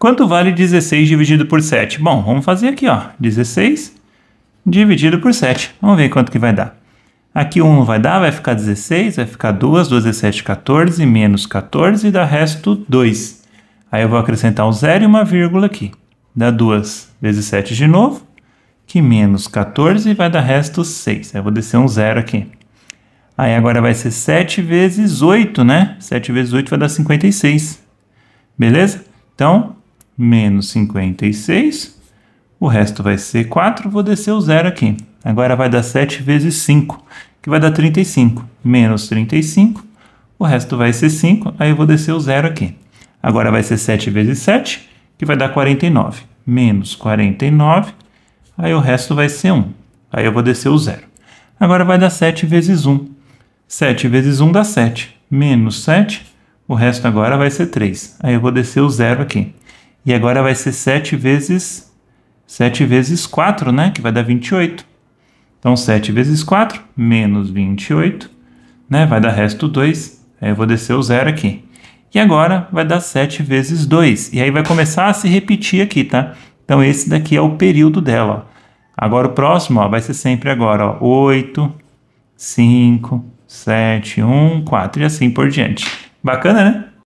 Quanto vale 16 dividido por 7? Bom, vamos fazer aqui, ó. 16 dividido por 7. Vamos ver quanto que vai dar. Aqui 1 não vai dar, vai ficar 16, vai ficar 2, 2 é 7, 14, menos 14, dá resto 2. Aí eu vou acrescentar um zero e uma vírgula aqui. Dá 2 vezes 7 de novo, que menos 14 vai dar resto 6. Aí eu vou descer um zero aqui. Aí agora vai ser 7 vezes 8, né? 7 vezes 8 vai dar 56. Beleza? Então, menos 56. O resto vai ser 4, vou descer o zero aqui. Agora vai dar 7 vezes 5, que vai dar 35. Menos 35, o resto vai ser 5, aí eu vou descer o zero aqui. Agora vai ser 7 vezes 7, que vai dar 49. Menos 49, aí o resto vai ser 1. Aí eu vou descer o zero. Agora vai dar 7 vezes 1. 7 vezes 1 dá 7. Menos 7, o resto agora vai ser 3. Aí eu vou descer o zero aqui. E agora vai ser 7 vezes 7 vezes 4, né? Que vai dar 28. Então, 7 vezes 4, menos 28, né? Vai dar resto 2. Aí eu vou descer o zero aqui. E agora vai dar 7 vezes 2. E aí vai começar a se repetir aqui, tá? Então, esse daqui é o período dela. Ó. Agora o próximo ó, vai ser sempre agora, ó, 8, 5, 7, 1, 4 e assim por diante. Bacana, né?